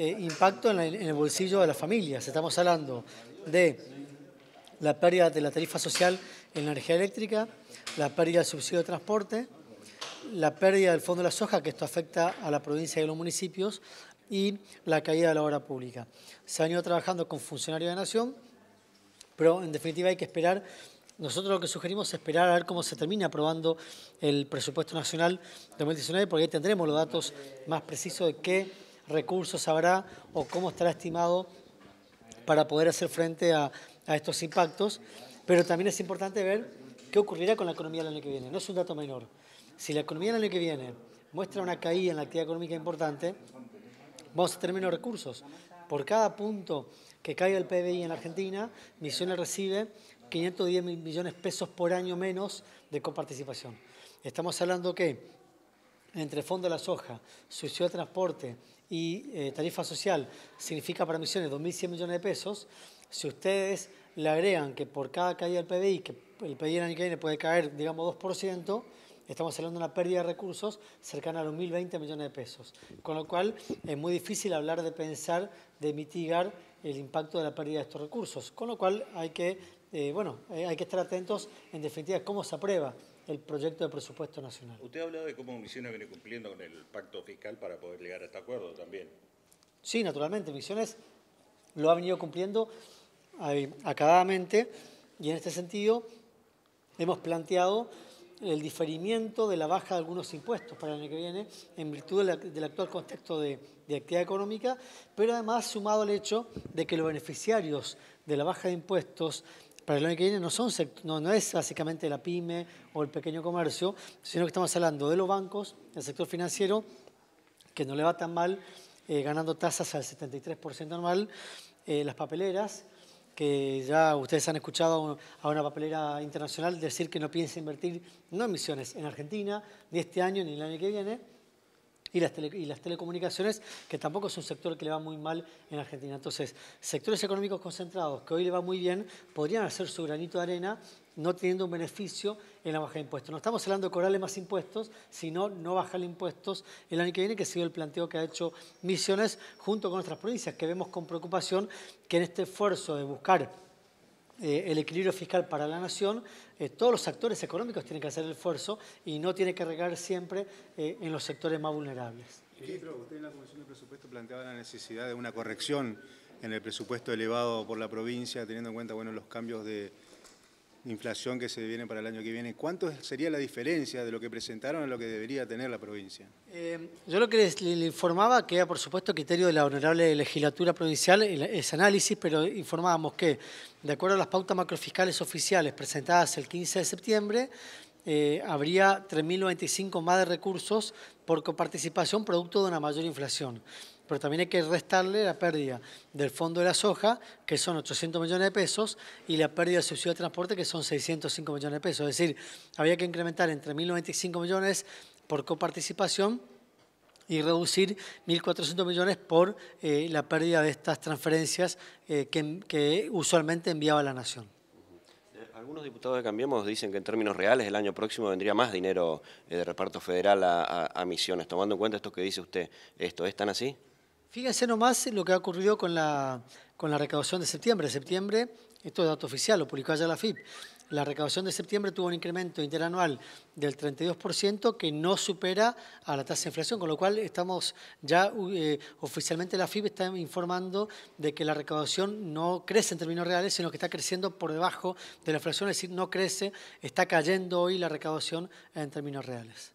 Eh, impacto en el, bolsillo de las familias. Estamos hablando de la pérdida de la tarifa social en la energía eléctrica, la pérdida del subsidio de transporte, la pérdida del fondo de la soja, que esto afecta a la provincia y a los municipios, y la caída de la obra pública. Se han ido trabajando con funcionarios de Nación, pero en definitiva hay que esperar nosotros lo que sugerimos es esperar a ver cómo se termina aprobando el presupuesto nacional 2019, porque ahí tendremos los datos más precisos de qué recursos habrá o cómo estará estimado para poder hacer frente a, estos impactos. Pero también es importante ver qué ocurrirá con la economía el año que viene. No es un dato menor. Si la economía el año que viene muestra una caída en la actividad económica importante, vamos a tener menos recursos. Por cada punto que caiga el PBI en Argentina, Misiones recibe 510 millones de pesos por año menos de coparticipación. Estamos hablando que entre fondo de la soja, subsidio de transporte y eh, tarifa social, significa para misiones 2.100 millones de pesos, si ustedes le agregan que por cada caída del PBI, que el PDI en el año que puede caer, digamos, 2%, estamos hablando de una pérdida de recursos cercana a los 1.020 millones de pesos. Con lo cual, es muy difícil hablar de pensar, de mitigar el impacto de la pérdida de estos recursos. Con lo cual, hay que, eh, bueno, eh, hay que estar atentos, en definitiva, cómo se aprueba el proyecto de presupuesto nacional. Usted ha hablado de cómo Misiones viene cumpliendo con el pacto fiscal para poder llegar a este acuerdo también. Sí, naturalmente, Misiones lo ha venido cumpliendo eh, acabadamente y en este sentido hemos planteado el diferimiento de la baja de algunos impuestos para el año que viene en virtud del actual contexto de, de, actividad económica, pero además sumado el hecho de que los beneficiarios de la baja de impuestos para el año que viene no, son, no, no es básicamente la pyme o el pequeño comercio, sino que estamos hablando de los bancos, del sector financiero, que no le va tan mal, eh, ganando tasas al 73% anual, eh, las papeleras, que ya ustedes han escuchado a una papelera internacional decir que no piensa invertir no en misiones en Argentina, ni este año ni el año que viene, y las, telecomunicaciones, que tampoco es un sector que le va muy mal en Argentina. Entonces, sectores económicos concentrados que hoy le va muy bien, podrían hacer su granito de arena no teniendo un beneficio en la baja de impuestos. No estamos hablando de cobrarle más impuestos, sino no bajarle impuestos el año que viene, que ha sido el planteo que ha hecho Misiones junto con otras provincias, que vemos con preocupación que en este esfuerzo de buscar eh, el equilibrio fiscal para la nación, eh, todos los actores económicos tienen que hacer el esfuerzo y no tiene que regar siempre eh, en los sectores más vulnerables. Ministro, usted en la Comisión de Presupuesto planteaba la necesidad de una corrección en el presupuesto elevado por la provincia, teniendo en cuenta bueno, los cambios de, inflación que se viene para el año que viene, ¿cuánto sería la diferencia de lo que presentaron a lo que debería tener la provincia? Eh, yo lo que les, les informaba que era, por supuesto, criterio de la honorable legislatura provincial ese análisis, pero informábamos que, de acuerdo a las pautas macrofiscales oficiales presentadas el 15 de septiembre, eh, habría 3.095 más de recursos por coparticipación producto de una mayor inflación. Pero también hay que restarle la pérdida del fondo de la soja, que son 800 millones de pesos, y la pérdida del subsidio de transporte, que son 605 millones de pesos. Es decir, había que incrementar entre 1.095 millones por coparticipación y reducir 1.400 millones por eh, la pérdida de estas transferencias eh, que usualmente enviaba la Nación. Algunos diputados de Cambiemos dicen que en términos reales el año próximo vendría más dinero eh, de reparto federal a, misiones, tomando en cuenta esto que dice usted. ¿Esto es tan así? Fíjense nomás lo que ha ocurrido con la, con recaudación de septiembre. Septiembre esto es dato oficial, lo publicó ayer la FIP, la recaudación de septiembre tuvo un incremento interanual del 32% que no supera a la tasa de inflación, con lo cual estamos ya eh, oficialmente la FIB está informando de que la recaudación no crece en términos reales, sino que está creciendo por debajo de la inflación, es decir, no crece, está cayendo hoy la recaudación en términos reales.